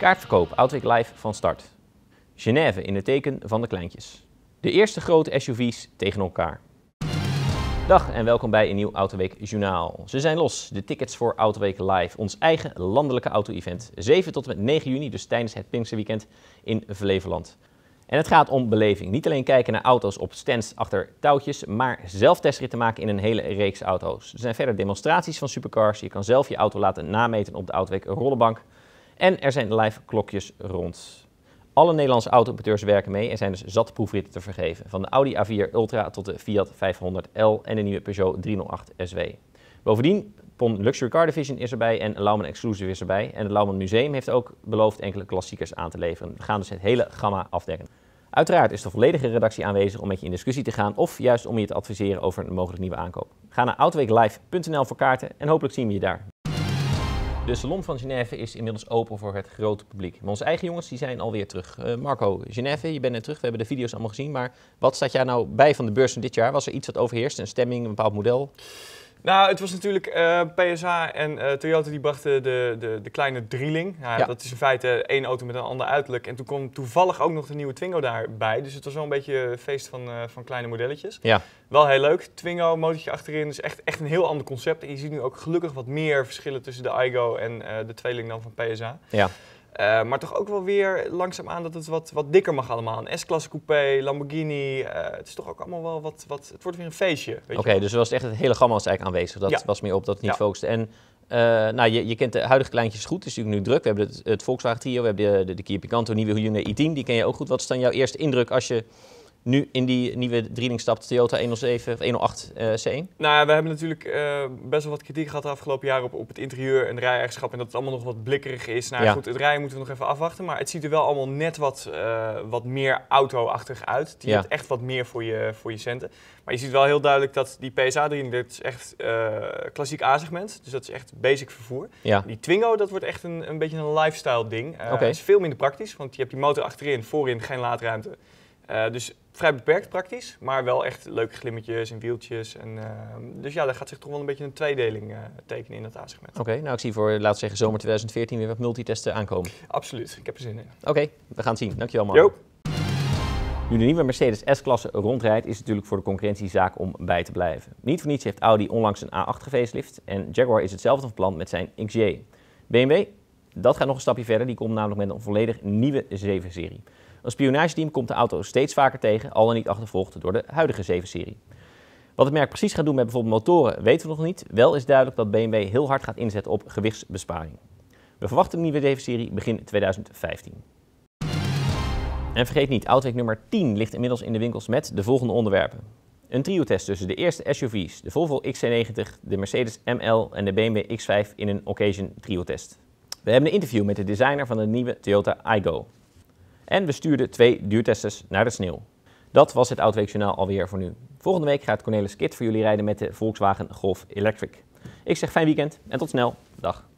Kaartverkoop Outweek Live van start. Genève in het teken van de kleintjes. De eerste grote SUV's tegen elkaar. Dag en welkom bij een nieuw Autoweek Journaal. Ze zijn los, de tickets voor Autoweek Live, ons eigen landelijke auto-event. 7 tot en met 9 juni, dus tijdens het Pinkse weekend in Flevoland. En het gaat om beleving. Niet alleen kijken naar auto's op stands achter touwtjes, maar zelf testritten maken in een hele reeks auto's. Er zijn verder demonstraties van supercars, je kan zelf je auto laten nameten op de Autoweek Rollenbank... En er zijn live klokjes rond. Alle Nederlandse auto werken mee en zijn dus zat proefritten te vergeven. Van de Audi A4 Ultra tot de Fiat 500L en de nieuwe Peugeot 308 SW. Bovendien, PON Luxury Car Division is erbij en Lauman Exclusive is erbij. En het Lauman Museum heeft ook beloofd enkele klassiekers aan te leveren. We gaan dus het hele gamma afdekken. Uiteraard is de volledige redactie aanwezig om met je in discussie te gaan of juist om je te adviseren over een mogelijk nieuwe aankoop. Ga naar autoweeklive.nl voor kaarten en hopelijk zien we je daar. De Salon van Genève is inmiddels open voor het grote publiek. Maar onze eigen jongens die zijn alweer terug. Eh, Marco, Genève, je bent net terug. We hebben de video's allemaal gezien. Maar wat staat jij nou bij van de beurs van dit jaar? Was er iets wat overheerst? Een stemming, een bepaald model? Nou, het was natuurlijk eh, PSA en eh, Toyota die brachten de, de, de kleine drieling. Nou, ja. Dat is in feite één auto met een ander uiterlijk. En toen kwam toevallig ook nog de nieuwe Twingo daarbij. Dus het was wel een beetje een feest van, eh, van kleine modelletjes. Ja. Wel heel leuk. Twingo, motortje achterin. Is echt, echt een heel ander concept. En je ziet nu ook gelukkig wat meer verschillen tussen de iGo en de tweeling dan van PSA. Ja. Eh, maar toch ook wel weer langzaamaan dat het wat, wat dikker mag allemaal. Een S-klasse coupé, Lamborghini. Eh, het is toch ook allemaal wel wat, wat het wordt weer een feestje. Oké, dus dus was echt het hele gamma was eigenlijk aanwezig. Dat was meer op dat het niet focuste. En eh, nou, je, je kent de huidige kleintjes goed, het is natuurlijk nu druk. We hebben het, Volkswagen Trio, we hebben de, de, de Kia Picanto, nieuwe Hyundai i10. Die ken je ook goed. Wat is dan jouw eerste indruk als je nu in die nieuwe drieling stapt, Toyota 107 of 108 eh, C1? Nou ja, we hebben natuurlijk eh, best wel wat kritiek gehad de afgelopen jaren op, op het interieur en de rijeigenschap. En dat het allemaal nog wat blikkerig is. Nou ja. goed, het rijden moeten we nog even afwachten. Maar het ziet er wel allemaal net wat, eh, wat meer auto-achtig uit. Die ja. heeft echt wat meer voor je, voor je centen. Maar je ziet wel heel duidelijk dat die psa 33 dat is echt klassiek A-segment. Dus dat is echt basic vervoer. Die Twingo, dat wordt echt een, een beetje een lifestyle ding. Het is veel minder praktisch, want je hebt die motor achterin, voorin geen laadruimte. Eh, dus vrij beperkt praktisch, maar wel echt leuke glimmetjes en wieltjes. En, eh, dus ja, daar gaat zich toch wel een beetje een tweedeling eh, tekenen in dat A-segment. Oké, nou ik zie voor, laten we zeggen, zomer 2014 weer wat multitesten aankomen. Absoluut, ik heb er zin in. Oké, we gaan het zien. Dankjewel man. Jo. Nu de nieuwe Mercedes S-klasse rondrijdt, is het natuurlijk voor de concurrentie zaak om bij te blijven. Niet voor niets heeft Audi onlangs een A8 gefacelift en Jaguar is hetzelfde van plan met zijn XJ. BMW, dat gaat nog een stapje verder, die komt namelijk met een volledig nieuwe 7-serie. Als spionageteam komt de auto steeds vaker tegen, al dan niet achtervolgd door de huidige 7-serie. Wat het merk precies gaat doen met bijvoorbeeld motoren weten we nog niet. Wel is duidelijk dat BMW heel hard gaat inzetten op gewichtsbesparing. We verwachten een nieuwe 7-serie begin 2015. En vergeet niet, Outweek nummer 10 ligt inmiddels in de winkels met de volgende onderwerpen. Een trio-test tussen de eerste SUV's, de Volvo XC90, de Mercedes ML en de BMW X5 in een Occasion trio-test. We hebben een interview met de designer van de nieuwe Toyota iGo. En we stuurden twee duurtesters naar de sneeuw. Dat was het Oudweekjournaal alweer voor nu. Volgende week gaat Cornelis Kit voor jullie rijden met de Volkswagen Golf Electric. Ik zeg fijn weekend en tot snel. Dag.